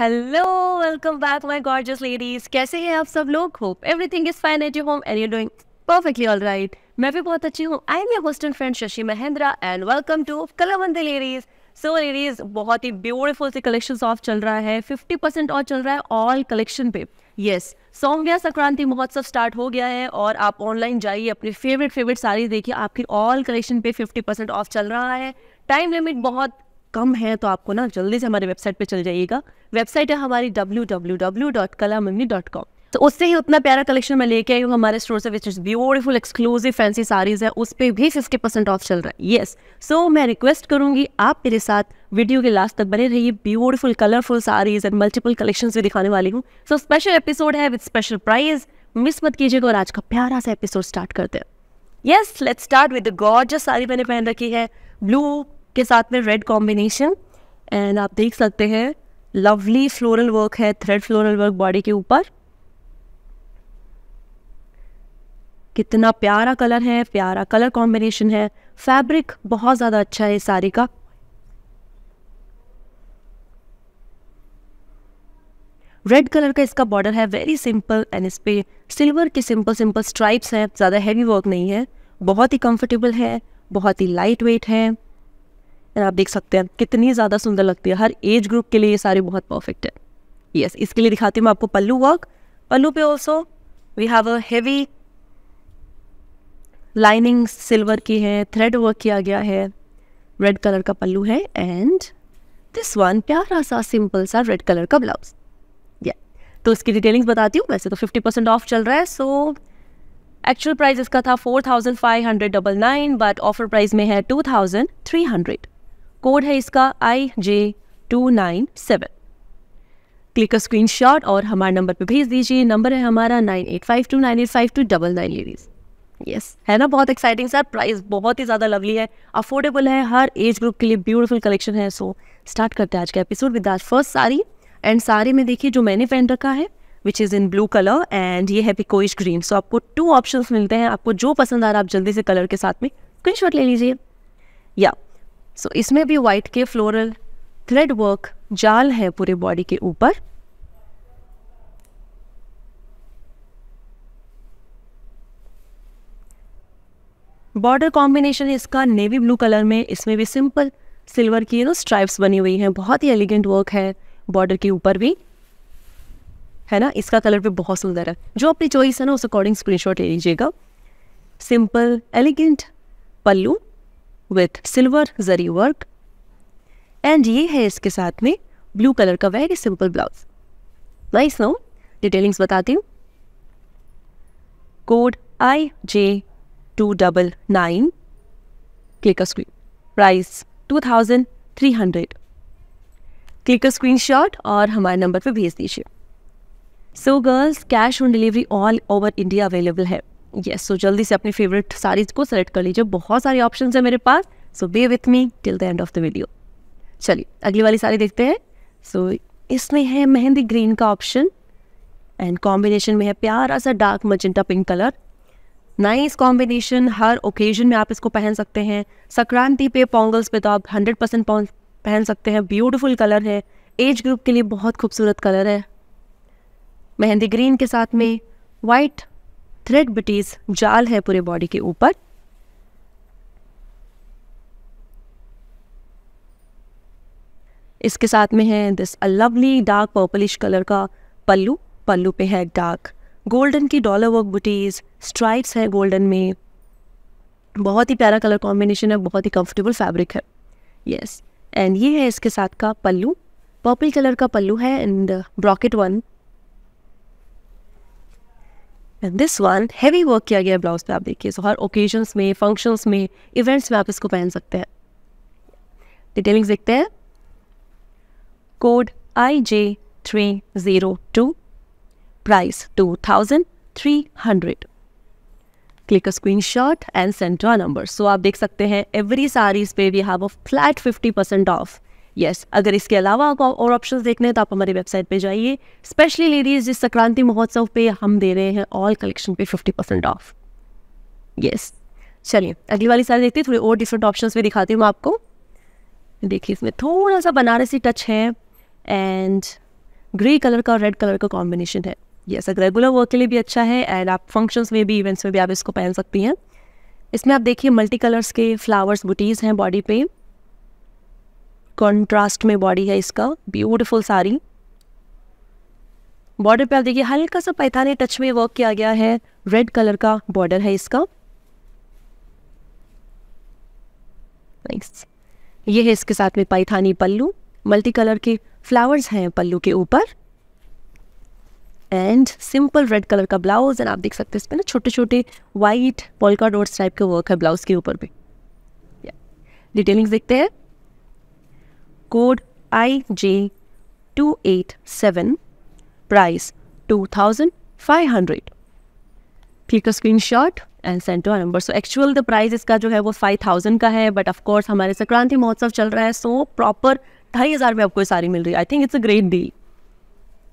Hello welcome back my gorgeous ladies कैसे हैं आप सब लोग hope everything is fine at home and you doing perfectly all right मैं भी बहुत अच्छी हूँ I am your host and friend Shashi Mahendra and welcome to Kalavandi ladies so ladies बहुत ही ब्यूटीफुल से कलेक्शन ऑफ चल रहा है फिफ्टी परसेंट ऑफ चल रहा है ऑल कलेक्शन पे येस सोमव्या संक्रांति महोत्सव स्टार्ट हो गया है और आप ऑनलाइन जाइए अपनी फेवरेट फेवरेट साड़ी देखिए आपकी ऑल कलेक्शन पे फिफ्टी परसेंट ऑफ चल रहा है टाइम लिमिट बहुत कम है तो आपको ना जल्दी से हमारे वेबसाइट पे चल जाइएगा वेबसाइट है हमारी www.kalamamni.com तो उससे ही उतना प्यारा कलेक्शन मैं लेके आई हूँ हमारे स्टोर से which is beautiful exclusive fancy saris है उस पर भी फिफ्टी परसेंट ऑफ चल रहा है येस सो so, मैं रिक्वेस्ट करूंगी आप मेरे साथ वीडियो के लास्ट तक बने रहिए beautiful colourful saris and multiple collection भी दिखाने वाली हूँ सो स्पेशल एपिसोड है विद स्पेशल प्राइज मिस मत कीजिएगा और आज का प्यारा सा एपिसोड स्टार्ट करते हैं yes let's start with god जो साड़ी मैंने पहन रखी है ब्लू के साथ में रेड कॉम्बिनेशन एंड आप देख सकते हैं लवली फ्लोरल वर्क है थ्रेड फ्लोरल वर्क बॉडी के ऊपर कितना प्यारा कलर है प्यारा कलर कॉम्बिनेशन है फैब्रिक बहुत ज़्यादा अच्छा है साड़ी का रेड कलर का इसका बॉर्डर है वेरी सिंपल एंड इस पर सिल्वर के सिंपल सिंपल स्ट्राइप्स हैं ज़्यादा हैवी वर्क नहीं है बहुत ही कंफर्टेबल है बहुत ही लाइट वेट है एंड आप देख सकते हैं कितनी ज़्यादा सुंदर लगती है हर एज ग्रुप के लिए ये सारे बहुत परफेक्ट है यस yes, इसके लिए दिखाती हूँ मैं आपको पल्लू वर्क पल्लू पे also we have a heavy lining silver की है थ्रेड वर्क किया गया है रेड कलर का पल्लू है एंड दिस वन प्यारा सा सिंपल सा रेड कलर का ब्लाउज या yeah. तो इसकी डिटेलिंग्स बताती हूँ वैसे तो फिफ्टी परसेंट ऑफ चल रहा है सो एक्चुअल प्राइस इसका था four thousand five hundred double nine but offer price में है two thousand three hundred code है इसका I J two nine seven click screen shot और हमारे नंबर पर भेज दीजिए नंबर है हमारा nine eight five two nine eight five two double nine ladies yes है ना बहुत एक्साइटिंग सर प्राइस बहुत ही ज़्यादा लवली है अफोर्डेबल है हर एज ग्रुप के लिए ब्यूटीफुल कलेक्शन है सो स्टार्ट करते हैं आज का एपिसोड विद आज फर्स्ट साड़ी एंड साड़ी में देखिए जो मैंने पहन रखा है which is in blue colour and ये है पिकोइश ग्रीन सो आपको टू ऑप्शन मिलते हैं आपको जो पसंद आ रहा है आप जल्दी से कलर के साथ में स्क्रीन ले लीजिए या yeah. सो इसमें भी वाइट के फ्लोरल थ्रेड वर्क जाल है पूरे बॉडी के ऊपर बॉर्डर कॉम्बिनेशन इसका नेवी ब्लू कलर में इसमें भी सिंपल सिल्वर की नो स्ट्राइप्स बनी हुई हैं बहुत ही एलिगेंट वर्क है बॉर्डर के ऊपर भी है ना इसका कलर भी बहुत सुंदर है जो अपनी चॉइस है ना उस अकॉर्डिंग स्क्रीनशॉट ले लीजिएगा simple elegant pallu with silver zari work and ये है इसके साथ में ब्लू कलर का very simple blouse nice no detailings बताती हूँ code I J two double nine click screen price two thousand three hundred click screen shot और हमारे नंबर पर भेज दीजिए so girls cash on delivery all over India available है yes yes, so so जल्दी से अपनी फेवरेट साड़ीज को सेलेक्ट कर लीजिए बहुत सारे ऑप्शन है मेरे पास so be with me till the end of the video चलिए अगली वाली साड़ी देखते हैं सो so, इसमें है मेहंदी ग्रीन का ऑप्शन एंड कॉम्बिनेशन में है प्यारा सा dark magenta pink colour nice combination हर ओकेजन में आप इसको पहन सकते हैं संक्रांति पे पोंगल्स पे तो आप हंड्रेड परसेंट पहन सकते हैं ब्यूटीफुल कलर है एज ग्रुप के लिए बहुत खूबसूरत कलर है मेहंदी ग्रीन के साथ में वाइट थ्रेड बटीज जाल है पूरे बॉडी के ऊपर इसके साथ में है this a lovely dark purplish colour का पल्लू पल्लू पे है डार्क गोल्डन की डॉलर वर्क बुटीज स्ट्राइप्स है गोल्डन में बहुत ही प्यारा कलर कॉम्बिनेशन है बहुत ही कंफर्टेबल फैब्रिक है यस एंड ये है इसके साथ का पल्लू पर्पल कलर का पल्लू है and brocade one this one heavy work किया गया ब्लाउज पे आप देखिए सो हर ओकेजन्स में फंक्शंस में इवेंट्स में आप इसको पहन सकते हैं डिटेलिंग देखते हैं code I J three zero two price two thousand three hundred click a screen shot and सेंट्रा number so आप देख सकते हैं एवरी साड़ीज पे we have a flat fifty percent off yes अगर इसके अलावा आपको और ऑप्शन देखने हैं तो आप हमारी वेबसाइट पे जाइए स्पेशली लेडीज जिस संक्रांति महोत्सव पे हम दे रहे हैं ऑल कलेक्शन पे फिफ्टी परसेंट ऑफ यस चलिए अगली वाली सारी देखते हैं थोड़े और डिफरेंट ऑप्शन भी दिखाती हूँ आपको देखिए इसमें थोड़ा सा बनारसी टच है एंड ग्रे कलर का और रेड कलर का कॉम्बिनेशन है यस अगर रेगुलर वर्क के लिए भी अच्छा है एंड आप फंक्शंस में भी इवेंट्स में भी आप इसको पहन सकती हैं इसमें आप देखिए मल्टी कलर्स के फ्लावर्स बुटीज़ हैं बॉडी पे कंट्रास्ट में बॉडी है इसका ब्यूटीफुल साड़ी बॉर्डर पे आप देखिए हल्का सा पैथानी टच में वर्क किया गया है रेड कलर का बॉर्डर है इसका नाइस ये है इसके साथ में पैथानी पल्लू मल्टी कलर के फ्लावर्स हैं पल्लू के ऊपर एंड सिंपल रेड कलर का ब्लाउज एंड आप देख सकते हैं इसमें ना छोटे छोटे व्हाइट पोलका डोर्स टाइप के वर्क है ब्लाउज के ऊपर भी डिटेलिंग्स देखते हैं code I J two eight seven price two thousand five hundred है screen shot and send to number so actual the price इसका जो है वो फाइव थाउजेंड का है बट ऑफकोर्स हमारे संक्रांति महोत्सव चल रहा है सो प्रॉपर ढाई हज़ार में आपको सारी मिल रही है I think it's a great deal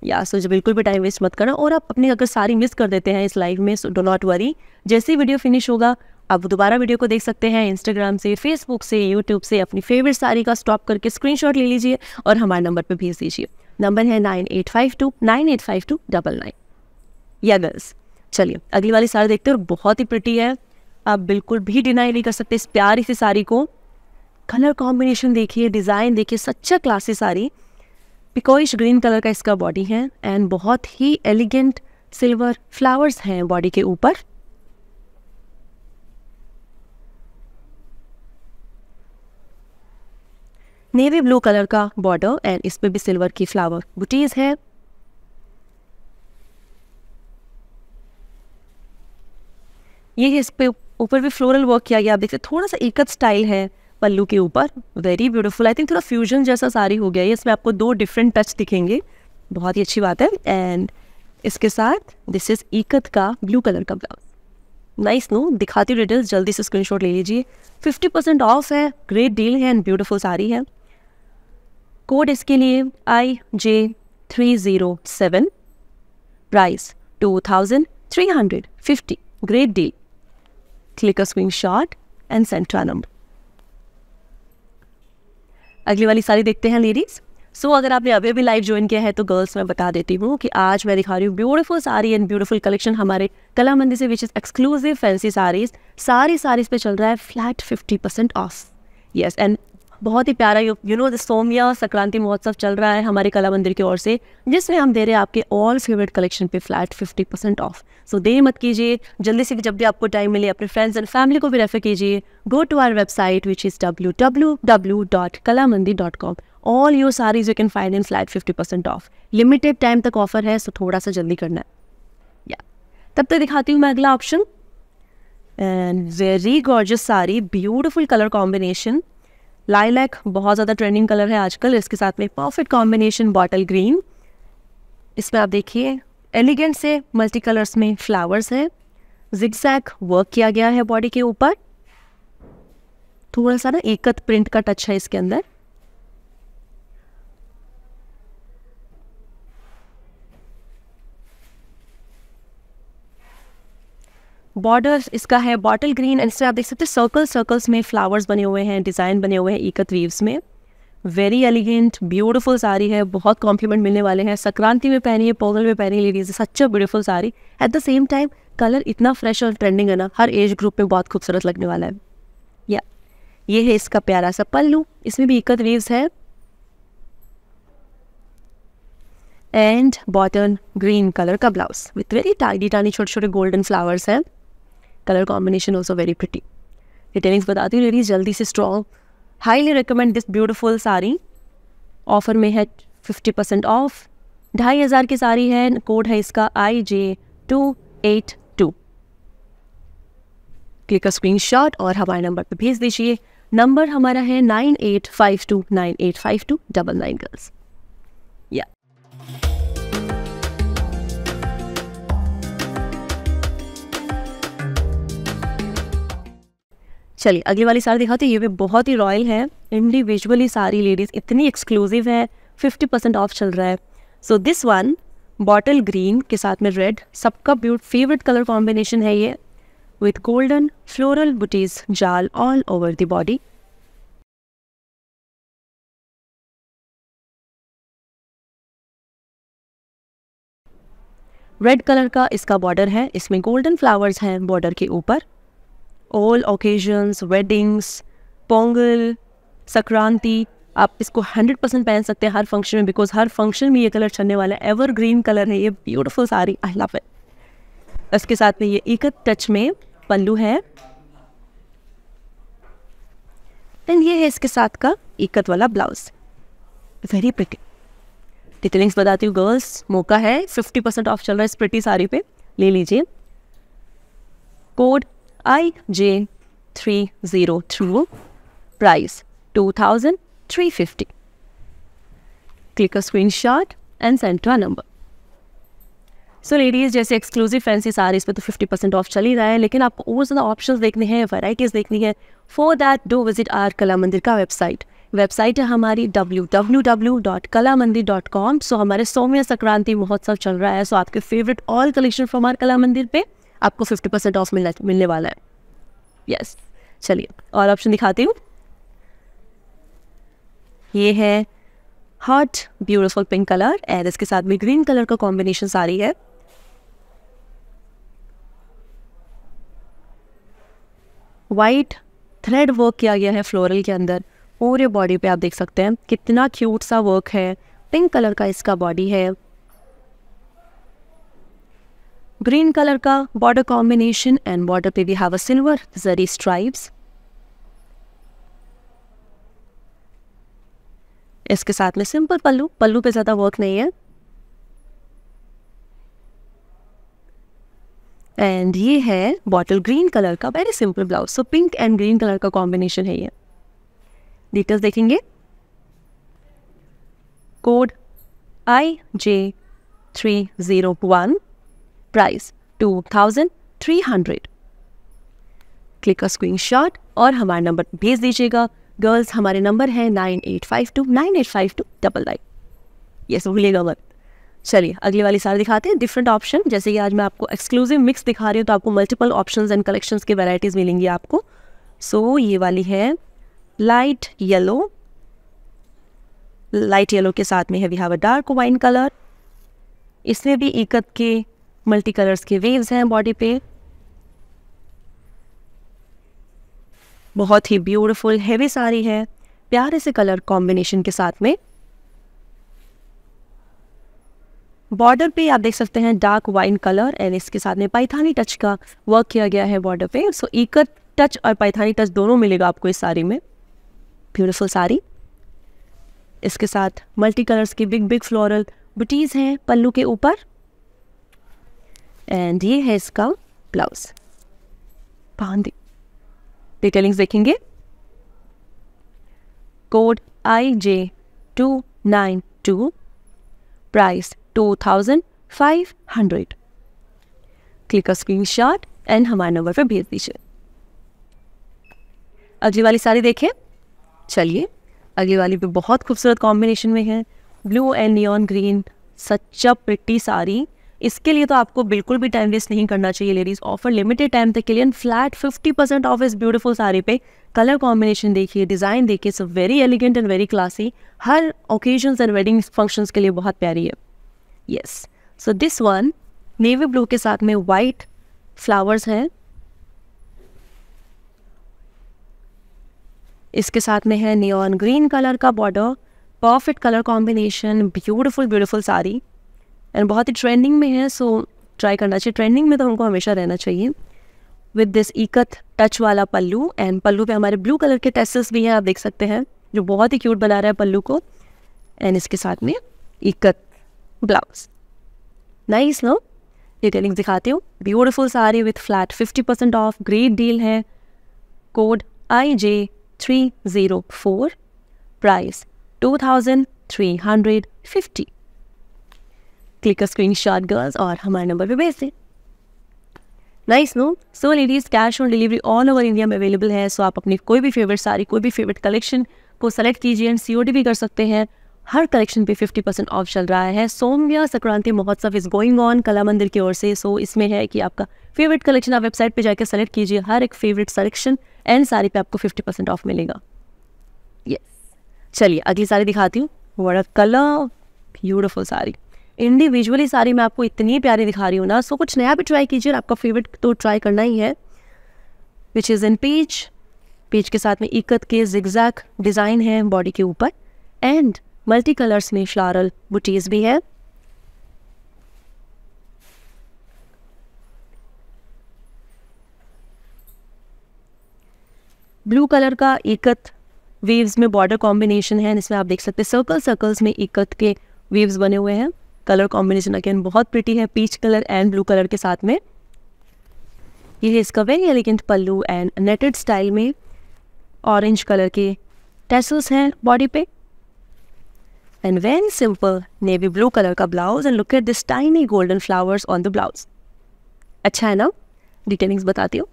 yeah so जो बिल्कुल भी टाइम वेस्ट मत करना और आप अपनी अगर सारी मिस कर देते हैं इस लाइफ में सो डो नॉट वरी जैसे ही वीडियो फिनिश होगा आप दोबारा वीडियो को देख सकते हैं इंस्टाग्राम से फेसबुक से यूट्यूब से अपनी फेवरेट साड़ी का स्टॉप करके स्क्रीनशॉट ले लीजिए और हमारे नंबर पर भेज दीजिए नंबर है nine eight five two nine eight five two double nine yeah girls चलिए अगली वाली साड़ी देखते हैं और बहुत ही प्रिटी है आप बिल्कुल भी डिनाई नहीं कर सकते इस प्यारी सी साड़ी को कलर कॉम्बिनेशन देखिए डिज़ाइन देखिए सच्चा classy sari peacockish green colour का इसका बॉडी है एंड बहुत ही एलिगेंट सिल्वर फ्लावर्स हैं बॉडी के ऊपर नेवी ब्लू कलर का बॉर्डर एंड इसमें भी सिल्वर की फ्लावर बुटीज है ये इस पे ऊपर भी फ्लोरल वर्क किया गया आप देखते थोड़ा सा एकत स्टाइल है पल्लू के ऊपर वेरी ब्यूटीफुल आई थिंक थोड़ा फ्यूजन जैसा साड़ी हो गया है इसमें आपको दो डिफरेंट टच दिखेंगे बहुत ही अच्छी बात है एंड इसके साथ दिस इज एकत का ब्लू कलर का ब्लाउज नाइस नो दिखाती हूँ डिटेल्स जल्दी से स्क्रीनशॉट ले लीजिए 50% ऑफ है ग्रेट डील है एंड ब्यूटीफुल साड़ी है कोड इसके लिए I J three zero seven price two thousand three hundred fifty great deal click a screen shot and सेंट्रा number अगली वाली साड़ी देखते हैं लेडीज़ सो so, अगर आपने अभी अभी लाइव ज्वाइन किया है तो गर्ल्स मैं बता देती हूँ कि आज मैं दिखा रही हूँ beautiful sari and beautiful collection हमारे कला मंदिर से which is exclusive fancy saris सारी साड़ीज़ पे चल रहा है flat fifty percent off yes and बहुत ही प्यारा यू नो सोमिया संक्रांति महोत्सव चल रहा है हमारे कला मंदिर की ओर से जिसमें हम दे रहे हैं आपके ऑल फेवरेट कलेक्शन पे फ्लैट 50 परसेंट ऑफ सो देर मत कीजिए जल्दी से जब भी आपको टाइम मिले अपने फ्रेंड्स एंड फैमिली को भी रेफर कीजिए go to our website which is W W W dot Kala Mandir dot com all your saris you can find in flat fifty percent off limited time तक ऑफर है सो थोड़ा सा जल्दी करना है या तब तक दिखाती हूँ मैं अगला option and very gorgeous sari beautiful colour combination lilac बहुत ज़्यादा ट्रेंडिंग कलर है आजकल इसके साथ में परफेक्ट कॉम्बिनेशन बॉटल ग्रीन इसमें आप देखिए एलिगेंट से मल्टी कलर्स में फ्लावर्स है जिक्सैक वर्क किया गया है बॉडी के ऊपर थोड़ा सा ना एकत प्रिंट का टच है इसके अंदर बॉर्डर इसका है बॉटल ग्रीन एंड इसमें आप देख सकते हैं सर्कल सर्कल्स में फ्लावर्स बने हुए हैं डिज़ाइन बने हुए हैं एकत वीव्स में वेरी एलिगेंट ब्यूटीफुल साड़ी है बहुत कॉम्प्लीमेंट मिलने वाले हैं संक्रांति में पहनी है पोगल में पहनी ladies such a beautiful sari at the same time colour इतना फ्रेश और ट्रेंडिंग है ना हर एज ग्रुप में बहुत खूबसूरत लगने वाला है या ये है इसका प्यारा सा पल्लू इसमें भी इकत वीव्स है एंड बॉटन ग्रीन कलर का blouse with very tiny tiny छोटे छोटे गोल्डन फ्लावर्स हैं colour combination also very pretty detailings बताती हूँ लेडीज जल्दी से strong highly recommend this beautiful sari offer में है फिफ्टी परसेंट ऑफ ढाई हज़ार की साड़ी है कोड है इसका I J two eight two click screen shot और हमारे नंबर पर भेज दीजिए नंबर हमारा है nine eight five two nine eight five two double nine girls चलिए अगली वाली साड़ी दिखाते हैं ये भी बहुत ही रॉयल है इंडिविजुअली सारी लेडीज़ इतनी एक्सक्लूसिव है फिफ्टी परसेंट ऑफ चल रहा है so this one bottle green के साथ में रेड सबका ब्यूट फेवरेट कलर कॉम्बिनेशन है ये विथ गोल्डन फ्लोरल बुटीज जाल all over the body red colour का इसका बॉर्डर है इसमें गोल्डन फ्लावर्स हैं बॉर्डर के ऊपर all occasions weddings Pongal Sankranti आप इसको 100 परसेंट पहन सकते हैं हर फंक्शन में बिकॉज हर फंक्शन में ये कलर चलने वाला है एवर ग्रीन कलर है ये beautiful sari I love it इसके साथ में ये एक टच में पल्लू है एंड ये है इसके साथ का एकत वाला ब्लाउज वेरी प्रिटी डिटेलिंग्स बताती हूँ गर्ल्स मौका है 50 परसेंट ऑफ चल रहा है इस प्रिटी साड़ी पे ले लीजिए code I J three zero two price two thousand three fifty click screen shot and send to number so ladies जैसे एक्सक्लूसिव फैंसी इस पर तो फिफ्टी परसेंट ऑफ चल ही रहा है लेकिन आपको और ज़्यादा ऑप्शन देखने हैं वैराइटीज़ देखनी है for that do visit our Kala Mandir का वेबसाइट वेबसाइट है हमारी W W W dot Kala Mandir dot com so हमारे सौम्य संक्रांति महोत्सव चल रहा है सो so आपके favourite all collection from our Kala Mandir पे आपको फिफ्टी परसेंट ऑफ मिलना मिलने वाला है यस चलिए और ऑप्शन दिखाती हूँ ये है hot beautiful pink colour and इसके साथ में ग्रीन कलर का कॉम्बिनेशन सारी है वाइट थ्रेड वर्क किया गया है फ्लोरल के अंदर पूरे बॉडी पे आप देख सकते हैं कितना क्यूट सा वर्क है पिंक कलर का इसका बॉडी है ग्रीन कलर का बॉर्डर कॉम्बिनेशन एंड बॉर्डर पे we have a silver zari stripes इसके साथ में सिंपल पल्लू पल्लू पे ज़्यादा वर्क नहीं है एंड ये है बॉटल ग्रीन कलर का very simple blouse so pink and green colour का कॉम्बिनेशन है ये डिटेल्स देखेंगे code I J three zero one price 2300 click screen screenshot और हमारा नंबर भेज दीजिएगा गर्ल्स हमारे नंबर है nine eight five two nine eight five two double nine ये सब भूलिएगा मत चलिए अगले वाली सारे दिखाते हैं डिफरेंट ऑप्शन जैसे कि आज मैं आपको एक्सक्लूसिव मिक्स दिखा रही हूँ तो आपको मल्टीपल ऑप्शंस एंड कलेक्शंस की वैरायटीज़ मिलेंगी आपको सो so, ये वाली है लाइट येलो लाइट येलो के साथ में है we have a dark wine colour इसमें भी एकत के मल्टी कलर्स के वेव्स हैं बॉडी पे बहुत ही ब्यूटीफुल हैवी साड़ी है प्यारे से कलर कॉम्बिनेशन के साथ में बॉर्डर पे आप देख सकते हैं डार्क वाइन कलर एंड इसके साथ में पाइथानी टच का वर्क किया गया है बॉर्डर पे सो इकर टच और पाइथानी टच दोनों मिलेगा आपको इस साड़ी में ब्यूटीफुल साड़ी इसके साथ मल्टी कलर्स की बिग बिग फ्लोरल बुटीज़ हैं पल्लू के ऊपर एंड ये है इसका ब्लाउज बांधे डिटेलिंग्स देखेंगे code I J two nine two price two thousand five hundred click screen shot and हमारे नंबर पर भेज दीजिए अगली वाली साड़ी देखें चलिए अगली वाली भी बहुत खूबसूरत कॉम्बिनेशन में है blue and neon green such a pretty sari इसके लिए तो आपको बिल्कुल भी टाइम वेस्ट नहीं करना चाहिए लेडीज़ ऑफर लिमिटेड टाइम तक के लिए फ्लैट फिफ्टी परसेंट ऑफ इस ब्यूटीफुल साड़ी पे कलर कॉम्बिनेशन देखिए डिज़ाइन देखिए सब very elegant and very classy हर ओकेजन एंड वेडिंग फंक्शंस के लिए बहुत प्यारी है yes so this one navy blue के साथ में वाइट फ्लावर्स हैं इसके साथ में है नियॉन ग्रीन कलर का border perfect colour combination beautiful beautiful sari and बहुत ही ट्रेंडिंग में है सो ट्राई करना चाहिए ट्रेंडिंग में तो हमको हमेशा रहना चाहिए विद दिस इकत टच वाला पल्लू एंड पल्लू पे हमारे ब्लू कलर के टेस्ट भी हैं आप देख सकते हैं जो बहुत ही क्यूट बना रहा है पल्लू को एंड इसके साथ में इकत ब्लाउज नाइस ना डिटेलिंग दिखाती हूँ beautiful sari with flat fifty percent off great deal है code I J three zero four price two thousand three hundred fifty click a screen shot girls और हमारे नंबर पर भेज दें nice no so ladies cash on delivery all over India में available है so so आप अपनी कोई भी फेवरेट साड़ी कोई भी फेवरेट कलेक्शन को सेलेक्ट कीजिए एंड सी भी कर सकते हैं हर कलेक्शन पे 50 परसेंट ऑफ चल रहा है सोमया संक्रांति महोत्सव इज़ गोइंग ऑन कला मंदिर की ओर से सो so इसमें है कि आपका फेवरेट कलेक्शन आप वेबसाइट पे जाकर सेलेक्ट कीजिए हर एक फेवरेट सेलेक्शन एंड साड़ी पे आपको 50 परसेंट ऑफ मिलेगा यस yes. चलिए अगली साड़ी दिखाती हूँ वड़ा colour beautiful sari individually sari मैं आपको इतनी प्यारी दिखा रही हूँ ना सो कुछ नया भी ट्राई कीजिए आपका फेवरेट तो ट्राई करना ही है which is in peach peach के साथ में इकत के जिग्जैक डिज़ाइन है बॉडी के ऊपर एंड मल्टी कलर्स में फ्लारल बुटीज़ भी है ब्लू कलर का एकत वेव्स में बॉर्डर कॉम्बिनेशन है इसमें आप देख सकते हैं सर्कल सर्कल्स में एकत के वेव्स बने हुए हैं कलर कॉम्बिनेशन अगेन बहुत प्रिटी है peach colour and blue colour के साथ में ये है इसका very elegant pallu and netted style में ऑरेंज कलर के टेसल्स हैं बॉडी पे and very simple navy blue colour का blouse and look at this tiny golden flowers on the blouse अच्छा है ना डिटेलिंग्स बताती हूँ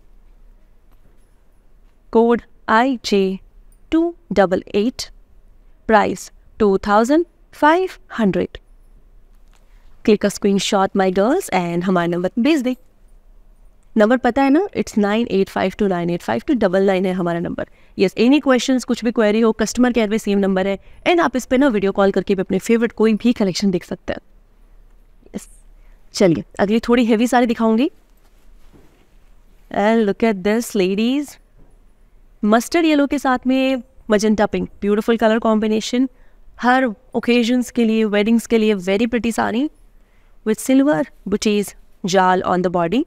code I J two double eight price two thousand five hundred click a screen shot my girls and हमारे number भेज दें number पता है ना it's nine eight five two nine eight five two double nine है हमारा number yes any question कुछ भी क्वेरी हो कस्टमर केयर में सेम नंबर है एंड आप इस पर ना वीडियो कॉल करके भी अपने फेवरेट कोई भी कलेक्शन देख सकते हैं यस चलिए अगली थोड़ी हैवी सारी दिखाऊंगी and look at this ladies mustard yellow के साथ में magenta pink beautiful colour combination हर ओकेजन्स के लिए वेडिंग्स के लिए very pretty sari with silver booties जाल ऑन द बॉडी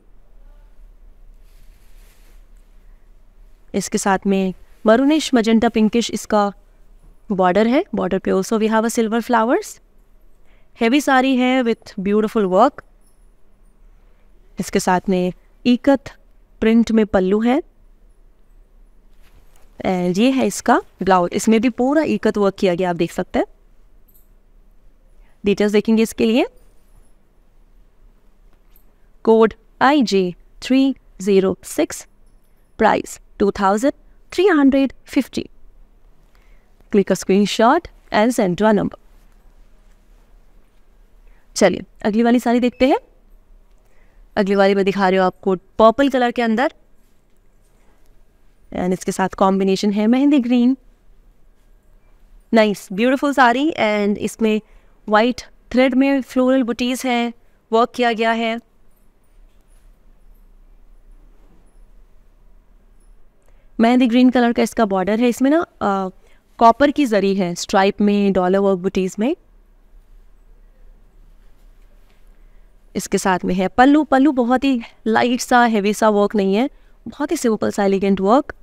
इसके साथ में मरुनिश मजेंटा पिंकिश इसका बॉर्डर है बॉर्डर पे also we have a silver flowers heavy sari है विथ ब्यूटिफुल वर्क इसके साथ में इकत प्रिंट में पल्लू है एंड ये है इसका ब्लाउज इसमें भी पूरा इकत वर्क किया गया आप देख सकते हैं डिटेल्स देखेंगे इसके लिए code I J three zero six price two thousand three hundred fifty click a screen shot and send to our number चलिए अगली वाली साड़ी देखते हैं अगली वाली मैं दिखा रही हूँ आपको पर्पल कलर के अंदर एंड इसके साथ कॉम्बिनेशन है mehndi green nice beautiful sari and इसमें वाइट थ्रेड में फ्लोरल बुटीज़ हैं वर्क किया गया है मेहंदी ग्रीन कलर का इसका बॉर्डर है इसमें ना कॉपर की जरी है स्ट्राइप में डॉलर वर्क बुटीज में इसके साथ में है पल्लू पल्लू बहुत ही लाइट सा हेवी सा वर्क नहीं है बहुत ही सिंपल सा एलिगेंट वर्क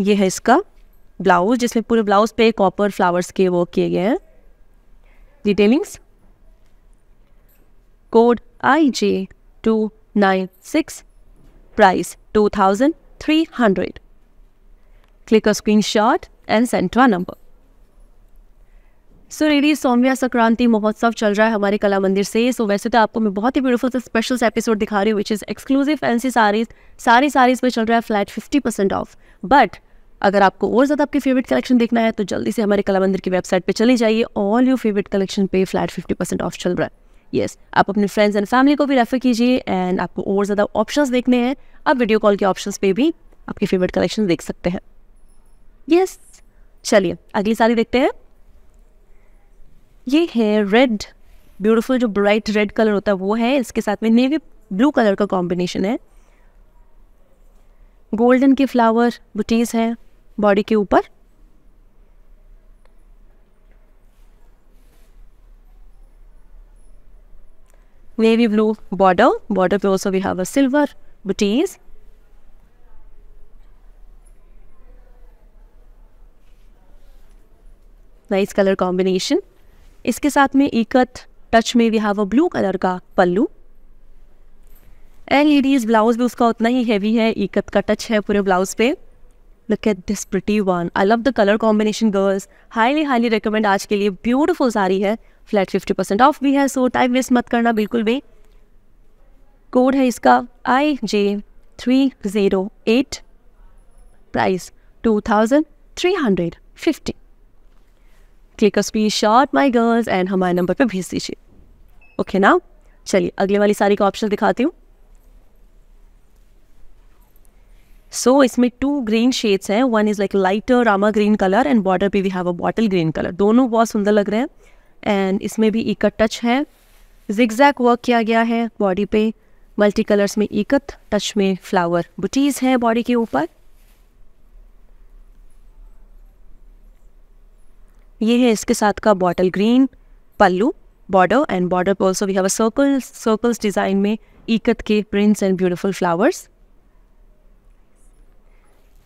ये है इसका ब्लाउज जिसमें पूरे ब्लाउज पे कॉपर फ्लावर्स के वर्क किए गए हैं detailings code I J two nine six price two thousand 300. Click a screenshot and send to our number. So ready Saumya Sankranti महोत्सव चल रहा है हमारे कला मंदिर से सो so, वैसे तो आपको मैं बहुत ही ब्यूटीफुल से स्पेशल एपिसोड दिखा रही हूँ which is exclusive fancy saris सारी साड़ीज में चल रहा है flat fifty percent off but अगर आपको और ज़्यादा आपके फेवरेट कलेक्शन देखना है तो जल्दी से हमारे कला मंदिर की वेबसाइट पर चले जाइए ऑल यू फेवरेट कलेक्शन पे फ्लैट फिफ्टी परसेंट ऑफ चल रहा है यस आप अपने फ्रेंड्स एंड फैमिली को भी रेफर कीजिए एंड आपको और ज़्यादा ऑप्शन देखने हैं आप वीडियो कॉल के ऑप्शन पर भी आपके फेवरेट कलेक्शन देख सकते हैं यस चलिए अगली साड़ी देखते हैं ये है रेड ब्यूटीफुल जो ब्राइट रेड कलर होता है वो है इसके साथ में नेवी ब्लू कलर का कॉम्बिनेशन है गोल्डन के फ्लावर बुटीज़ हैं बॉडी के ऊपर navy blue border. Border पे also we have a silver booties. Nice color combination. इसके साथ में एकत टच में we have a blue colour का पल्लू एंड लेडीज ब्लाउज भी उसका उतना ही हैवी है एकत का टच है पूरे ब्लाउज पे look at this pretty one I love the colour combination girls highly highly recommend आज के लिए ब्यूटीफुल साड़ी है फ्लैट फिफ्टी परसेंट ऑफ भी है सो टाइम वेस्ट मत करना बिल्कुल भी कोड है इसका I J three zero eight price two thousand three hundred fifty click स्पी शॉर्ट माई गर्ल्स एंड हमारे नंबर पर भेज दीजिए ओके ना चलिए अगले वाली साड़ी का ऑप्शन दिखाती हूँ सो so, इसमें टू ग्रीन शेड्स हैं one is like lighter Rama green colour and border पे we have a bottle green colour दोनों बहुत सुंदर लग रहे हैं एंड इसमें भी इकत टच है जिगजैक वर्क किया गया है बॉडी पे मल्टी कलर्स में इकत टच में फ्लावर बुटीज हैं बॉडी के ऊपर ये है इसके साथ का bottle green pallu border and border पर also we have a circle circles design में इकत के प्रिंट्स एंड ब्यूटीफुल फ्लावर्स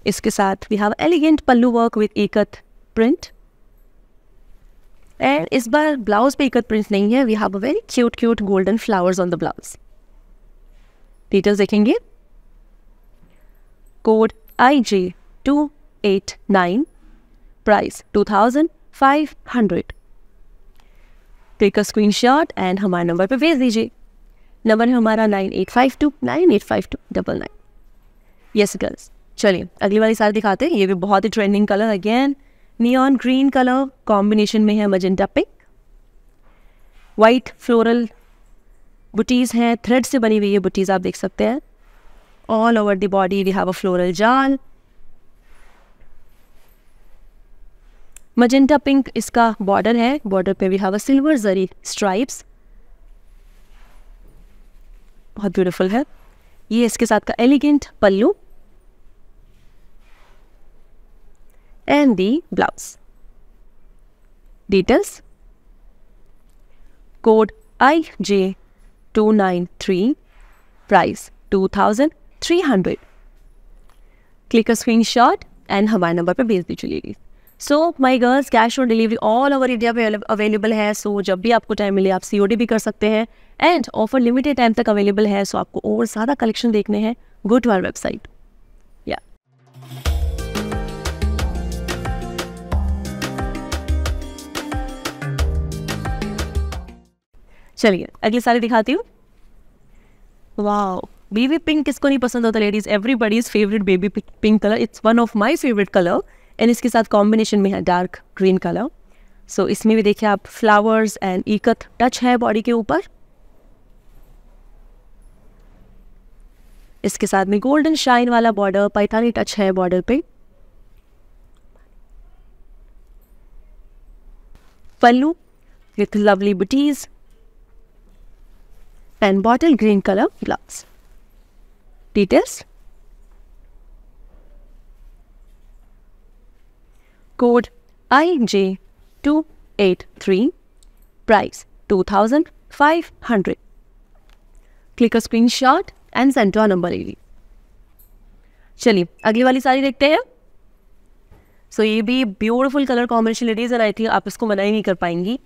इसके साथ we have elegant pallu work with ikat print and इस बार ब्लाउज पे एक प्रिंट नहीं है we have a very cute cute golden flowers on the blouse details देखेंगे code I J two eight nine price two thousand five hundred click screen shot and हमारे number पर भेज दीजिए नंबर है हमारा nine eight five two nine eight five two double nine yes girls चलिए अगली वाली साल दिखाते हैं ये भी बहुत ही trending colour again neon green colour combination में है magenta pink white floral booties हैं थ्रेड से बनी हुई ये बुटीज़ आप देख सकते हैं all over the body we have a floral जाल मजेंटा पिंक इसका बॉर्डर है बॉर्डर पे we have a silver zari stripes बहुत ब्यूटीफुल है ये इसके साथ का elegant pallu and the blouse. Details Code IJ293 Price 2300 Click a screenshot and हमारे नंबर पर भेज दीजिए so my girls cash on delivery all over India में अवेलेबल है सो so, जब भी आपको टाइम मिले आप सी भी कर सकते हैं एंड ऑफर लिमिटेड टाइम तक अवेलेबल है सो so आपको और ज़्यादा कलेक्शन देखने हैं गो टू आर वेबसाइट चलिए अगली साड़ी दिखाती हूँ वाह बेबी पिंक किसको नहीं पसंद होता ladies everybody is favourite baby pink colour it's one of my favourite colour and इसके साथ कॉम्बिनेशन में है डार्क ग्रीन कलर सो इसमें भी देखिए आप फ्लावर्स एंड इकत टच है बॉडी के ऊपर इसके साथ में गोल्डन शाइन वाला बॉर्डर पैथानी टच है बॉर्डर पे पल्लू विथ लवली बुटीज and bottle green color glass. Details Code IJ283 Price 2500 Click a screenshot and send to our number ID. चलिए अगली वाली साड़ी देखते हैं सो so, ये भी beautiful colour combination ladies and I think आप इसको मना ही नहीं कर पाएंगी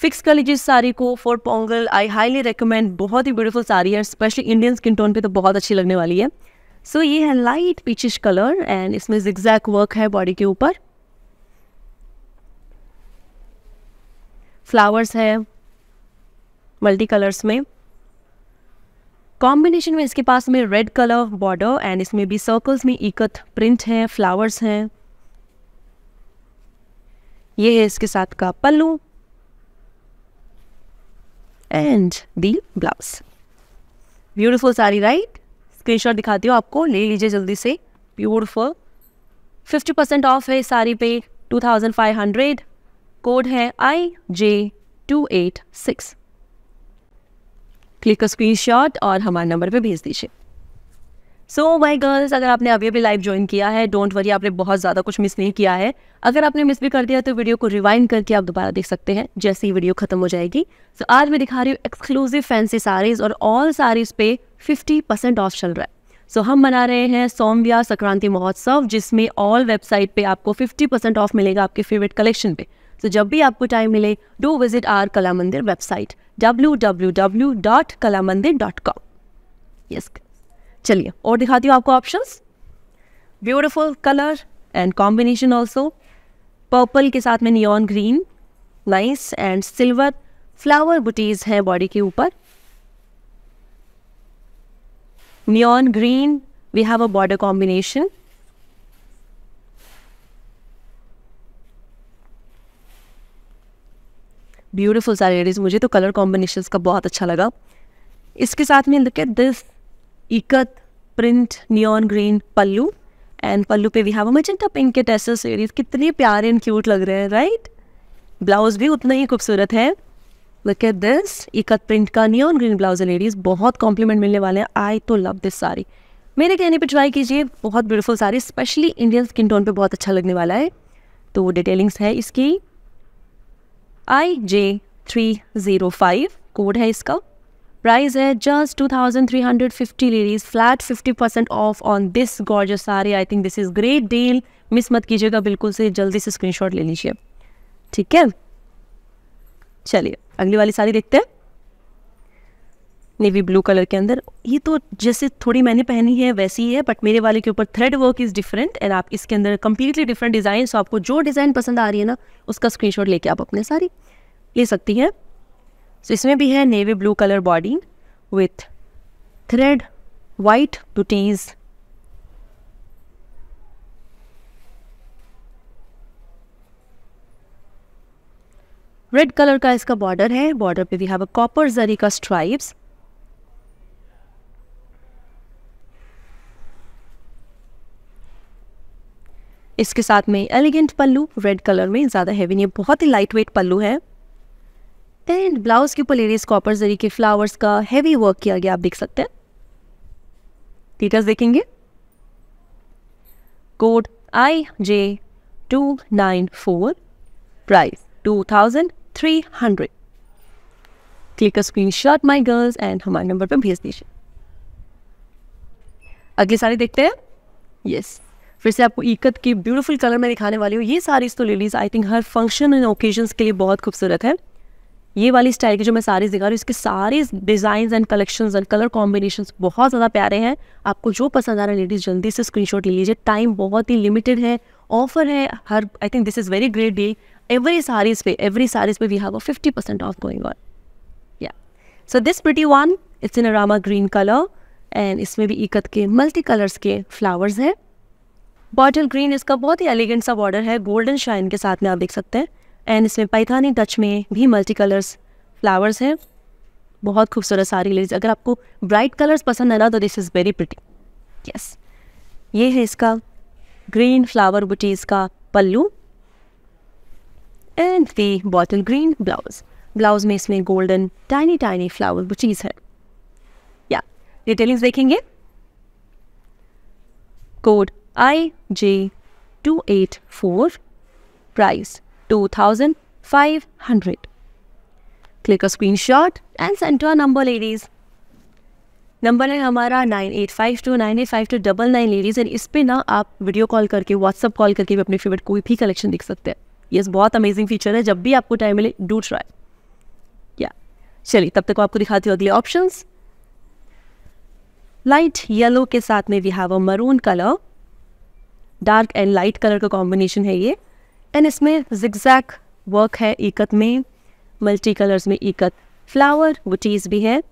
फिक्स कर लीजिए इस साड़ी को for Pongal I highly recommend बहुत ही ब्यूटीफुल साड़ी है स्पेशली इंडियन स्किन टोन पे तो बहुत अच्छी लगने वाली है सो so, ये है लाइट पीचिश कलर एंड इसमें जिग्जैक वर्क है बॉडी के ऊपर फ्लावर्स है मल्टी कलर्स में कॉम्बिनेशन में इसके पास में रेड कलर बॉर्डर एंड इसमें भी सर्कल्स में इकत प्रिंट है फ्लावर्स हैं ये है इसके साथ का pallu and the blouse beautiful sari right screenshot दिखाती हूँ आपको ले लीजिए जल्दी से ब्यूटिफुल फिफ्टी परसेंट ऑफ है साड़ी पे two thousand five hundred code है I J two eight six click screen shot और हमारे नंबर पे भेज दीजिए सो माई गर्ल्स अगर आपने अभी अभी लाइव ज्वाइन किया है डोंट वरी आपने बहुत ज़्यादा कुछ मिस नहीं किया है अगर आपने मिस भी कर दिया तो वीडियो को रिवाइंड करके आप दोबारा देख सकते हैं जैसे ही वीडियो खत्म हो जाएगी सो so, आज मैं दिखा रही हूँ एक्सक्लूसिव फैंसी साड़ीज़ और ऑल साड़ीज़ पे फिफ्टी परसेंट ऑफ चल रहा है सो so, हम मना रहे हैं सोमव्या संक्रांति महोत्सव जिसमें ऑल वेबसाइट पे आपको 50 परसेंट ऑफ मिलेगा आपके फेवरेट कलेक्शन पे सो so, जब भी आपको टाइम मिले do visit our Kala Mandir website W W W dot Kala Mandir dot com yes चलिए और दिखाती हूँ आपको option beautiful colour and combination also purple के साथ में neon green nice and silver flower बुटीज हैं बॉडी के ऊपर neon green we have a border combination beautiful sari मुझे तो कलर कॉम्बिनेशन का बहुत अच्छा लगा इसके साथ में look at this Ikat print neon green pallu and pallu पे we have a magenta pink kit accessories कितने प्यारे and cute लग रहे हैं right ब्लाउज भी उतना ही खूबसूरत है look at this ikat print का नियॉन ग्रीन ब्लाउज है लेडीज बहुत कॉम्प्लीमेंट मिलने वाले हैं आई तो लव दिस साड़ी मेरे कहने पे ट्राई कीजिए बहुत beautiful sari specially Indian skin tone पे बहुत अच्छा लगने वाला है तो डिटेलिंग्स है इसकी I J three zero five code है इसका प्राइस है just two thousand three hundred fifty ladies flat fifty percent off on this gorgeous sari I think this is great deal miss मत कीजिएगा बिल्कुल से जल्दी से स्क्रीन ले लीजिए ठीक है चलिए अगली वाली साड़ी देखते हैं नेवी ब्लू कलर के अंदर ये तो जैसे थोड़ी मैंने पहनी है वैसी ही है बट मेरे वाले के ऊपर thread work is different and आप इसके अंदर कम्प्लीटली डिफरेंट डिज़ाइन सो आपको जो डिज़ाइन पसंद आ रही है ना उसका स्क्रीनशॉट लेके आप अपने सारी ले सकती हैं सो इसमें भी है navy blue colour body with thread white बुटीज़ रेड कलर का इसका बॉर्डर है बॉर्डर पे we have a copper zari का स्ट्राइप्स इसके साथ में एलिगेंट पल्लू रेड कलर में ज़्यादा हैवी नहीं बहुत ही लाइट वेट पल्लू है एंड ब्लाउज के ऊपर लेडीज कॉपर जरी के फ्लावर्स का हैवी वर्क किया गया आप देख सकते हैं डिटेल्स देखेंगे code I J two nine four price two thousand three hundred click screen shot my girls and हमारे नंबर पर भेज दीजिए अगली साड़ी देखते हैं यस yes. फिर से आपको इकत की ब्यूटीफुल कलर में दिखाने वाली हूँ ये साड़ीज तो लेडीज़ आई थिंक हर फंक्शन एंड ओकेजन्स के लिए बहुत खूबसूरत है ये वाली स्टाइल की जो मैं सारी दिखा रही हूँ इसके सारे design and collections and colour combination बहुत ज़्यादा प्यारे हैं आपको जो पसंद आ रहा है लेडीज़ जल्दी से स्क्रीनशॉट ले लीजिए टाइम बहुत ही लिमिटेड है ऑफर है हर I think this is very great day every saris पे एवरी सारीज़ पे we have a fifty percent off going on या so this pretty one it's in अरामा ग्रीन कलर एंड इसमें भी इकत के मल्टी कलर्स के फ्लावर्स हैं बॉटल ग्रीन इसका बहुत ही एलिगेंट सा बॉर्डर है गोल्डन शाइन के साथ में आप देख सकते हैं एंड इसमें पैथानी टच में भी मल्टी कलर्स फ्लावर्स हैं बहुत खूबसूरत सारी लेडीज अगर आपको ब्राइट कलर्स पसंद है ना तो this is very pretty yes ये है इसका ग्रीन फ्लावर बुटीज का pallu and the bottle green blouse blouse में इसमें गोल्डन टाइनी टाइनी फ्लावर बुटीज है या डिटेलिंग्स देखेंगे code I J two eight four price 2500. Click a screenshot and send to our number ladies. Number है हमारा nine eight five two nine eight five two double nine ladies and इस पर ना आप वीडियो कॉल करके WhatsApp call करके भी अपने फेवरेट कोई भी कलेक्शन देख सकते हैं ये yes, बहुत अमेजिंग फीचर है जब भी आपको टाइम मिले डू ट्राई या चलिए तब तक आपको दिखाती हूँ अगले ऑप्शन लाइट येलो के साथ में we have a maroon colour dark and light colour का कॉम्बिनेशन है ये एंड इसमें जिक्जैक वर्क है एकत में मल्टी कलर्स में एकत फ्लावर चीज भी है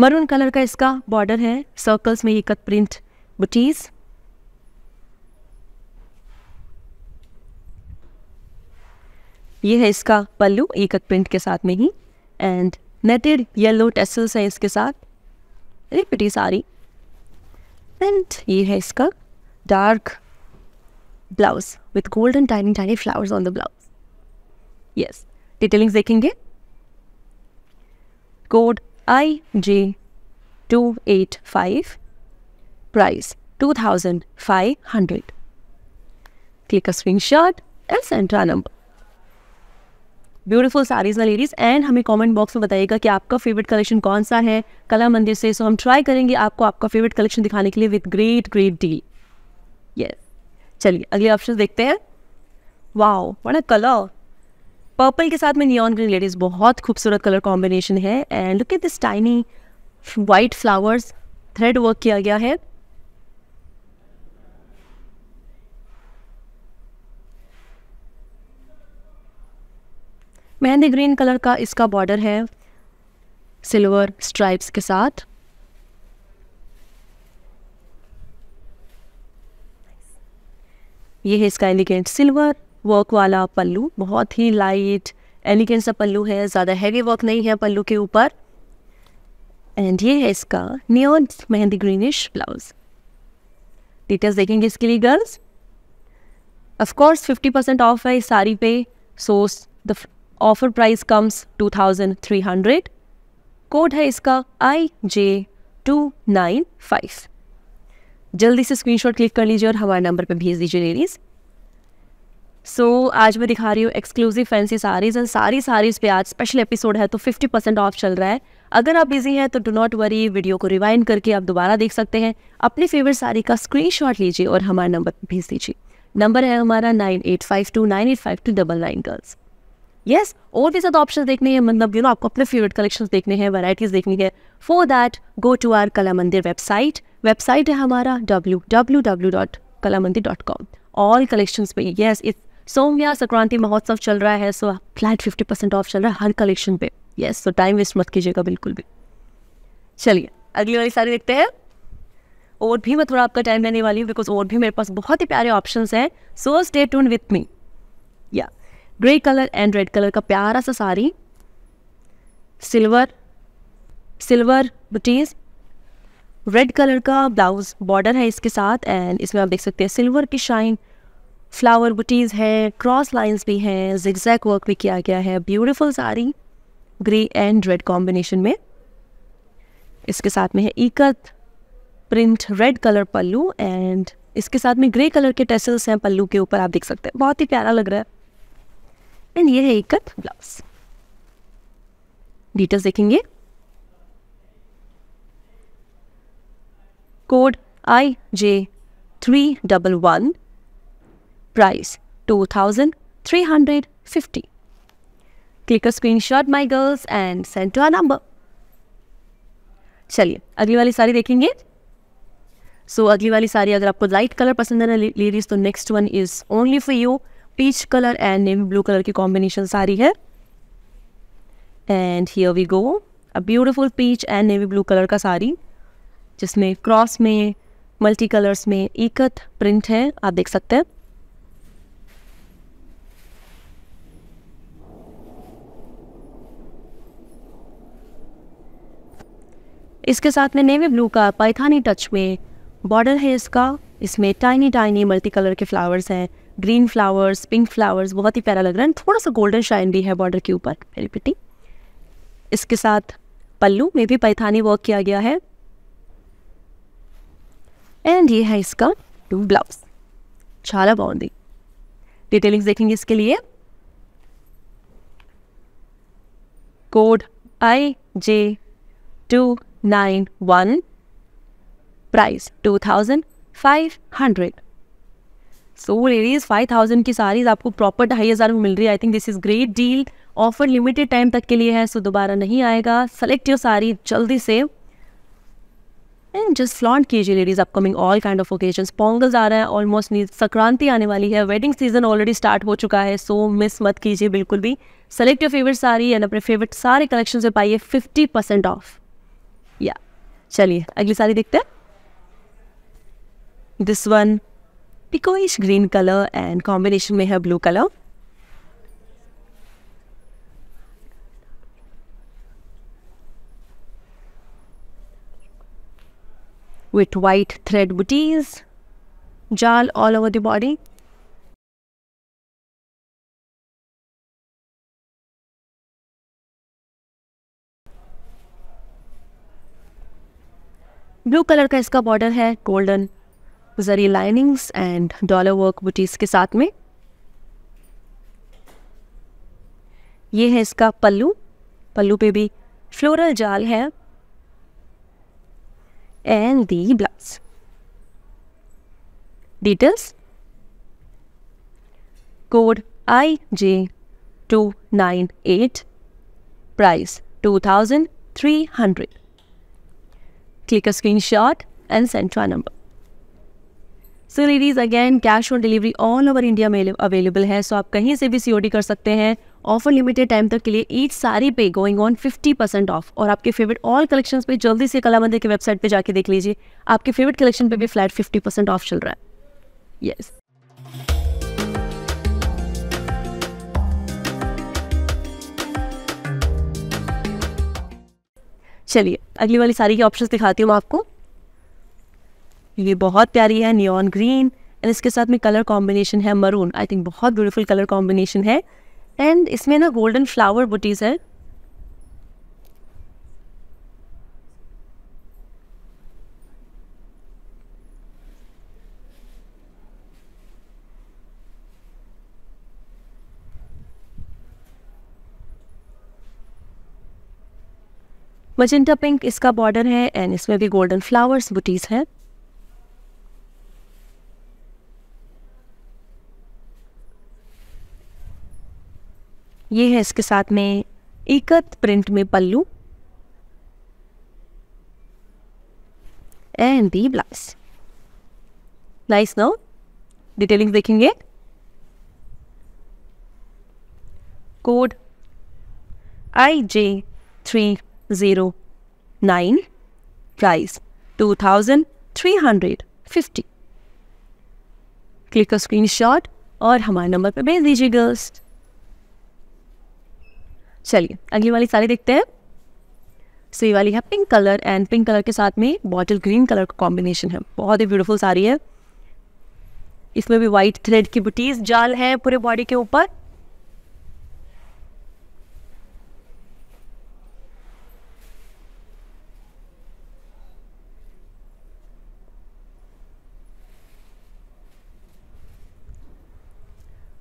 मरून कलर का इसका बॉर्डर है सर्कल्स में एकत प्रिंट बुटीज ये है इसका पल्लू एकत प्रिंट के साथ में ही एंड नेटेड येलो टेसल्स है इसके साथ अरे सारी एंड ये है इसका dark blouse with golden tiny tiny flowers on the blouse yes detailings देखेंगे code I J two eight five price two thousand five hundred click a screen shot and सेंट्रा number beautiful saris ना ladies and हमें comment box में बताइएगा कि आपका favourite collection कौन सा है कला मंदिर से सो so हम ट्राई करेंगे आपको आपका फेवरेट कलेक्शन दिखाने के लिए with great great deal yes चलिए अगले ऑप्शन देखते हैं वाओ बड़ा कलर पर्पल के साथ में नियॉन ग्रीन लेडीज़ बहुत खूबसूरत कलर कॉम्बिनेशन है and look at this tiny white flowers thread work किया गया है मेहंदी ग्रीन कलर का इसका बॉर्डर है सिल्वर स्ट्राइप्स के साथ ये है इसका एलिगेंट सिल्वर वर्क वाला पल्लू बहुत ही लाइट एलिगेंट सा पल्लू है ज़्यादा हैवी वर्क नहीं है पल्लू के ऊपर एंड ये है इसका न्यून मेहंदी ग्रीनिश ब्लाउज डिटेल्स देखेंगे इसके लिए girls of course 50 percent off है इस साड़ी पे so the offer price comes 2300 code है इसका I J two nine five जल्दी से स्क्रीनशॉट क्लिक कर लीजिए और हमारे नंबर पर भेज दीजिए लेडीज़ सो so, आज मैं दिखा रही हूँ एक्सक्लूसिव फैंसी साड़ीज़ एंड सारी साड़ीज़ पे आज स्पेशल एपिसोड है तो 50 परसेंट ऑफ चल रहा है अगर आप बिजी हैं तो डो नॉट वरी वीडियो को रिवाइंड करके आप दोबारा देख सकते हैं अपनी फेवरेट साड़ी का स्क्रीनशॉट लीजिए और हमारे नंबर पर भेज दीजिए नंबर है हमारा nine eight five two nine eight five two double nine girls yes और भी ज़्यादा ऑप्शन देखने हैं मतलब यू नो आपको अपने फेवरेट कलेक्शन देखने हैं वराइटीज़ देखनी है for that go to our Kala Mandir website website है हमारा W W W dot Kala Mandir dot com all collection पे येस इफ सोमया संक्रांति महोत्सव चल रहा है so flat fifty percent off चल रहा है हर कलेक्शन पे यस सो टाइम वेस्ट मत कीजिएगा बिल्कुल भी चलिए अगली वाली सारी देखते हैं और भी मैं थोड़ा आपका टाइम लेने वाली हूँ बिकॉज और भी मेरे पास बहुत ही प्यारे ऑप्शन हैं so stay tuned with me या grey colour and red colour का प्यारा सा साड़ी सिल्वर सिल्वर बुटीज रेड कलर का ब्लाउज बॉर्डर है इसके साथ एंड इसमें आप देख सकते हैं सिल्वर की शाइन फ्लावर बुटीज है क्रॉस लाइंस भी हैं जिक्जैक वर्क भी किया गया है beautiful sari grey and red combination में इसके साथ में है ikat print red colour pallu and इसके साथ में ग्रे कलर के टेसल्स हैं पल्लू के ऊपर आप देख सकते हैं बहुत ही प्यारा लग रहा है एंड ये है एक कप ग्लास डिटेल्स देखेंगे code I J three double one price two thousand three hundred fifty click screen shot my girls and send to our number चलिए अगली वाली साड़ी देखेंगे सो so, अगली वाली साड़ी अगर आपको लाइट कलर पसंद है ना लेडीज तो next one is only for you peach colour and navy blue colour की कॉम्बिनेशन सारी है and here we go a beautiful peach and navy blue colour का साड़ी जिसमें क्रॉस में मल्टी कलर्स में एकत प्रिंट है आप देख सकते हैं इसके साथ में नेवी ब्लू का पाइथानी टच में बॉर्डर है इसका इसमें टाइनी टाइनी मल्टी कलर के फ्लावर्स हैं ग्रीन फ्लावर्स पिंक फ्लावर्स बहुत ही प्यारा लग रहा है थोड़ा सा गोल्डन शाइन भी है बॉर्डर के ऊपर मेरी पिटी इसके साथ पल्लू में भी पैथानी वर्क किया गया है एंड ये है इसका टू ब्लाउज छाला बाउंडी डिटेलिंग्स देखेंगे इसके लिए code I J two nine one price two thousand five hundred so ladies five thousand की सारीज आपको प्रॉपर ढाई हज़ार में मिल रही है I think this is great deal offer limited time तक के लिए है सो so दोबारा नहीं आएगा सेलेक्ट योर सारी जल्दी से एंड जस्ट फ्लॉन्ट कीजिए ladies upcoming all kind of occasion Pongals आ रहा है ऑलमोस्ट संक्रांति आने वाली है वेडिंग सीजन ऑलरेडी स्टार्ट हो चुका है सो so मिस मत कीजिए बिल्कुल भी select your favourite sari and अपने फेवरेट सारे कलेक्शन से पाइए फिफ्टी परसेंट ऑफ या चलिए अगली सारी देखते हैं this one peacockish green colour and combination में है blue colour with white thread बुटीज जाल all over the body blue colour का इसका बॉर्डर है golden zari linings and dollar work बुटीज के साथ में ये है इसका पल्लू पल्लू पे भी फ्लोरल जाल है and the blouse details code I J two nine eight price two thousand three hundred click screen shot and सेंट्रा number so ladies again cash on delivery all over India में अवेलेबल है so so आप कहीं से भी सी कर सकते हैं offer limited time तक के लिए ईच सारी पे गोइंग ऑन 50 परसेंट ऑफ और आपके फेवरेट ऑल कलेक्शंस पे जल्दी से कला मंदिर की वेबसाइट पे जाके देख लीजिए आपके फेवरेट कलेक्शन पे भी फ्लैट 50 परसेंट ऑफ चल रहा है यस yes. चलिए अगली वाली सारी की ऑप्शंस दिखाती हूँ आपको ये बहुत प्यारी है नियॉन ग्रीन एंड इसके साथ में कलर कॉम्बिनेशन है मरून आई थिंक बहुत ब्यूटीफुल कलर कॉम्बिनेशन है एंड इसमें ना गोल्डन फ्लावर बुटीज़ है मजेंटा पिंक इसका बॉर्डर है एंड इसमें भी गोल्डन फ्लावर्स बुटीज़ हैं ये है इसके साथ में एकत प्रिंट में pallu and the blouse nice no detailing देखेंगे code I J three zero nine price two thousand three hundred fifty click screen shot और हमारे नंबर पर भेज दीजिए गर्ल्स चलिए अगली वाली साड़ी देखते हैं सो ये वाली है pink colour and pink colour के साथ में बॉटल ग्रीन कलर का कॉम्बिनेशन है बहुत ही ब्यूटीफुल साड़ी है इसमें भी वाइट थ्रेड की बुटीज जाल है पूरे बॉडी के ऊपर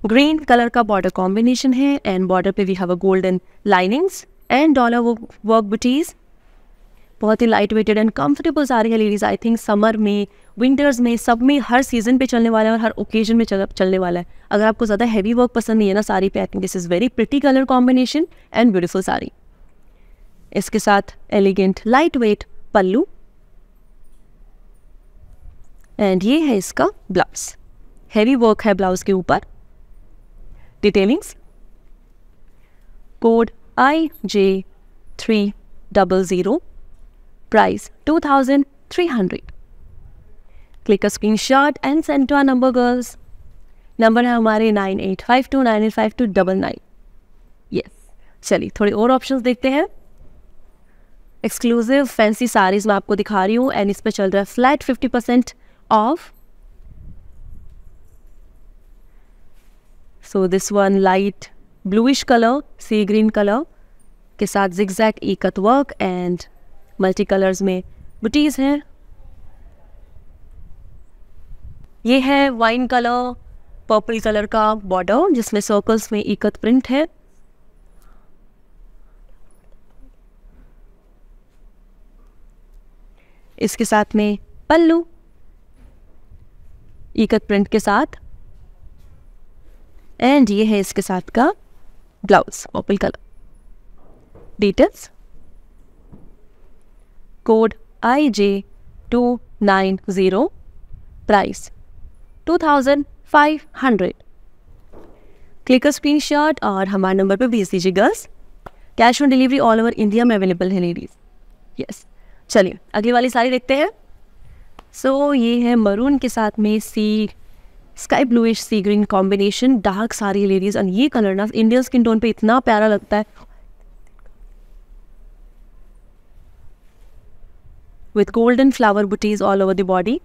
ग्रीन कलर का बॉर्डर कॉम्बिनेशन है एंड बॉर्डर पे we have a golden linings and dollar work बुटीज बहुत ही light weighted and comfortable sari है लेडीज़ आई थिंक समर में विंटर्स में सब में हर सीजन पे चलने वाला है और हर ओकेजन में चल, चलने वाला है अगर आपको ज़्यादा हैवी वर्क पसंद नहीं है ना साड़ी पे I think this is very pretty colour combination and beautiful sari इसके साथ elegant light weight pallu and ये है इसका ब्लाउज हैवी वर्क है ब्लाउज के ऊपर detailings code I J three double zero price two thousand three hundred click screen shot and send to our number girls number है हमारे nine eight five two nine eight five two double nine yes चलिए थोड़े और option देखते हैं exclusive fancy saris मैं आपको दिखा रही हूँ एंड इस पर चल रहा है flat fifty percent off so this one light bluish colour sea green colour के साथ जिक्जैक्ट ई कथ वर्क एंड मल्टी कलर्स में बुटीज हैं ये है वाइन कलर पर्पल कलर का बॉर्डर जिसमें सर्कल्स में इकत प्रिंट है इसके साथ में पल्लू इकत प्रिंट के साथ एंड ये है इसके साथ का blouse purple colour details code I J two nine zero price two thousand five hundred click screen shot और हमारे नंबर पर भेज दीजिए girls cash on delivery all over India में अवेलेबल है लेडीज यस चलिए अगली वाली साड़ी देखते हैं सो so, ये है मरून के साथ में sea sky bluish sea green combination dark sari ladies and ये कलर ना इंडियन स्किन टोन पे इतना प्यारा लगता है विथ गोल्डन फ्लावर बुटीज ऑल ओवर द बॉडी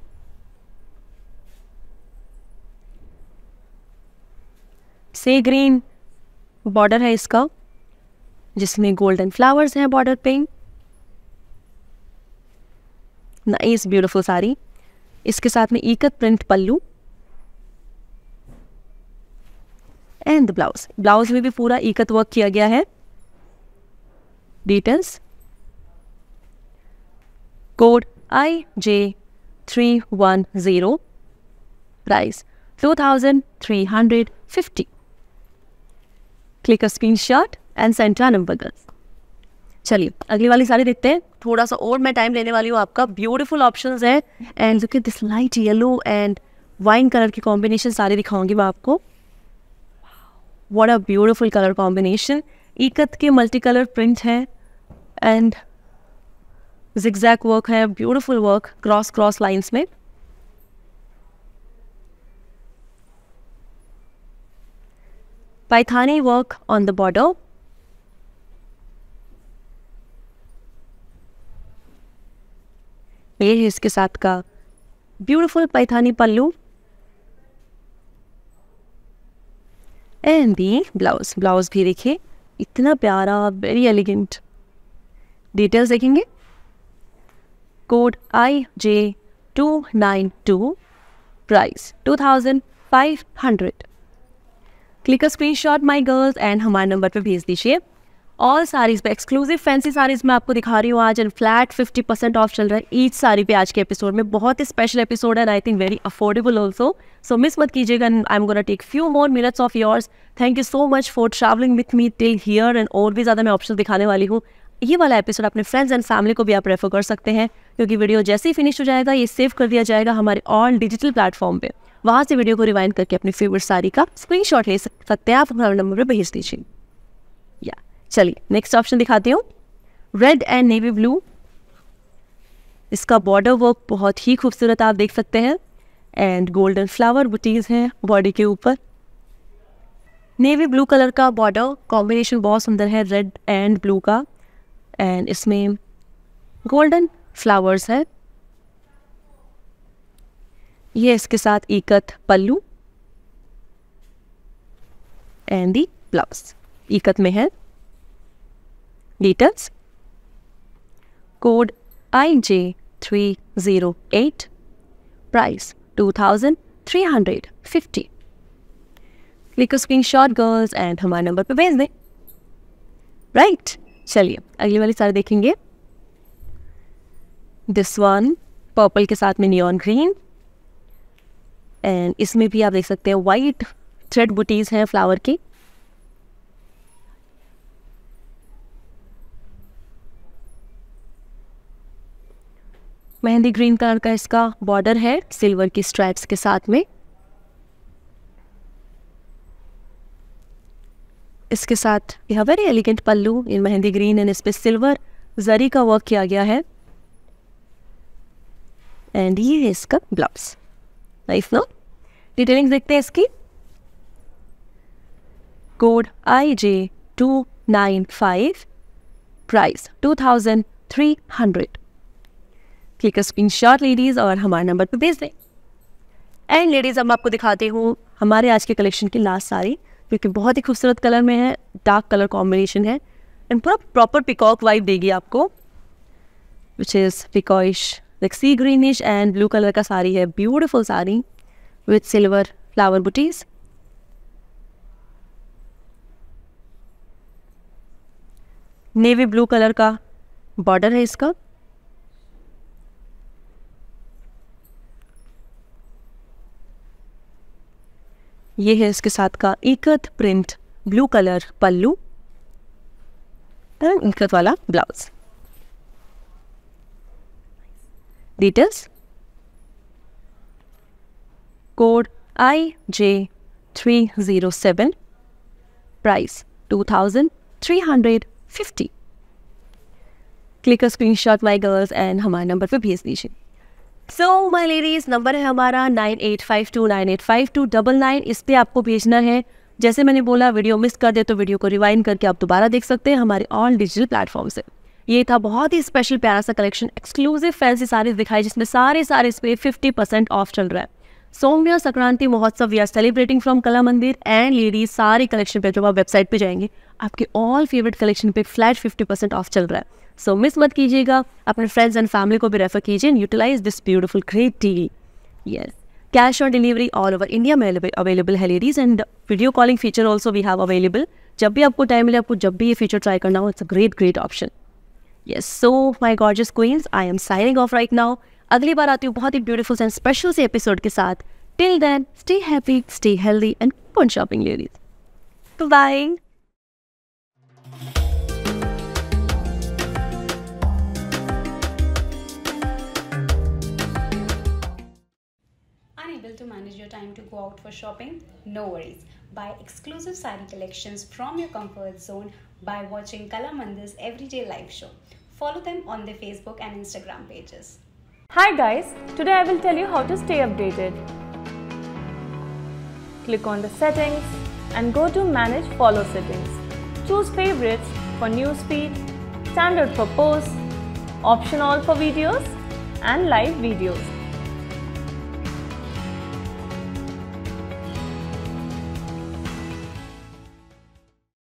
से ग्रीन बॉर्डर है इसका जिसमें गोल्डन फ्लावर्स हैं बॉर्डर पे नाइस ब्यूटीफुल साड़ी इसके साथ में ikat print pallu and the blouse blouse में भी पूरा एकत वर्क किया गया है details code I J three one zero price two thousand three hundred fifty click screen shot and सेंट्रा number girls चलिए अगली वाली साड़ी देखते हैं थोड़ा सा और मैं टाइम लेने वाली हूँ आपका ब्यूटीफुल ऑप्शंस है and look at this light yellow and wine colour की कॉम्बिनेशन साड़ी दिखाऊंगी मैं आपको what a beautiful colour combination ikat के मल्टी कलर प्रिंट हैं एंड जिक्जैक वर्क है beautiful work cross cross lines में Paithani work on the border ये है इसके साथ का beautiful Paithani pallu and the blouse blouse भी देखिए इतना प्यारा वेरी एलिगेंट डिटेल्स देखेंगे code I J two nine two price two thousand five hundred click a screen shot my girls and हमारे नंबर पर भेज दीजिए ऑल साड़ीज़ पे एक्सक्लूसिव फैंसी साड़ीज़ मैं आपको दिखा रही हूँ आज and flat fifty percent off चल रहा है ईच साड़ी पे आज के एपिसोड में बहुत ही special episode and I think very affordable also so miss मत कीजिएगा and I am gonna take few more minutes of yours thank you so much for travelling with me till here and और भी ज़्यादा मैं option दिखाने वाली हूँ ये वाला एपिसोड अपने फ्रेंड्स एंड फैमिली को भी आप रेफर कर सकते हैं क्योंकि वीडियो जैसे ही फिनिश हो जाएगा ये सेव कर दिया जाएगा हमारे ऑल डिजिटल प्लेटफॉर्म पे वहाँ से वीडियो को रिवाइंड करके अपनी फेवरेट साड़ी का शॉट ले सकते हैं आप हमारे नंबर पर भेज दीजिए या yeah. चलिए नेक्स्ट ऑप्शन दिखाती हूँ रेड एंड नेवी ब्लू इसका बॉर्डर वर्क बहुत ही खूबसूरत आप देख सकते हैं एंड गोल्डन फ्लावर बुटीज हैं बॉडी के ऊपर नेवी ब्लू कलर का बॉर्डर कॉम्बिनेशन बहुत सुंदर है रेड एंड ब्लू का एंड इसमें गोल्डन फ्लावर्स है ये इसके साथ एकत पल्लू एंड दी ब्लाउज एकत में है details. Code IJ308, price 2350. Click को स्क्रीनशॉट गर्ल्स एंड हमारे नंबर पे भेज दें राइट चलिए अगली वाली सारी देखेंगे दिस वन पर्पल के साथ में नियॉन ग्रीन एंड इसमें भी आप देख सकते हैं वाइट थ्रेड बुटीज़ हैं फ्लावर की मेहंदी ग्रीन कलर का इसका बॉर्डर है सिल्वर की स्ट्राइप्स के साथ में इसके साथ यह very elegant pallu in mehndi green and इस पर सिल्वर जरी का वर्क किया गया है एंड ये है इसका ब्लाउज नाइस नो डिटेलिंग देखते हैं इसकी code I J two nine five price two thousand three hundred click screen screenshot ladies और हमारे नंबर पर भेज दें एंड लेडीज़ अब आपको दिखाती हूँ हमारे आज के कलेक्शन की लास्ट साड़ी क्योंकि बहुत ही खूबसूरत कलर में है डार्क कलर कॉम्बिनेशन है एंड पूरा प्रॉपर पिकॉक वाइब देगी आपको which is peacockish like sea greenish and blue colour का साड़ी है beautiful sari with silver flower बुटीज़ नेवी ब्लू कलर का बॉर्डर है इसका ये है इसके साथ का ikat print blue colour pallu and हाँ, इकत वाला blouse details code I J three zero seven price two thousand three hundred fifty click screen screenshot my girls and हमारे नंबर पे भेज दीजिए सो माई लेडीज नंबर है हमारा nine eight five two nine eight five two double nine इस पर आपको भेजना है जैसे मैंने बोला वीडियो मिस कर दे तो वीडियो को रिवाइंड करके आप दोबारा देख सकते हैं हमारे ऑल डिजिटल प्लेटफॉर्म से ये था बहुत ही स्पेशल प्यारा सा कलेक्शन एक्सक्लूसिव फैंसी साड़ीज दिखाई जिसमें सारे सारे इस पर फिफ्टी परसेंट ऑफ चल रहा है सौम्य संक्रांति महोत्सव वी आर सेलिब्रेटिंग फ्रॉम कला मंदिर एंड लेडीज सारे कलेक्शन पे जब आप वेबसाइट पे जाएंगे आपके ऑल फेवरेट कलेक्शन पे फ्लैट फिफ्टी परसेंट ऑफ चल रहा है सो so, मिस मत कीजिएगा अपने फ्रेंड्स एंड फैमिली को भी रेफर कीजिए and utilise this beautiful great deal yes cash on delivery all over India में अवेलेबल है ladies and video calling feature also we have available जब भी आपको टाइम मिले आपको जब भी ये फीचर ट्राई करना हो it's a great great option yes so my gorgeous queens I am signing off right now अगली बार आती हूँ बहुत ही ब्यूटीफुल एंड स्पेशल से एपिसोड के साथ till then stay happy stay healthy and कौन shopping ladies bye to manage your time to go out for shopping? No worries. Buy exclusive sari collections from your comfort zone by watching Kalamandir's Everyday Live Show. Follow them on their Facebook and Instagram pages. Hi guys, today I will tell you how to stay updated. Click on the settings and go to manage follow settings. Choose favorites for newsfeed, standard for posts, optional for videos and live videos.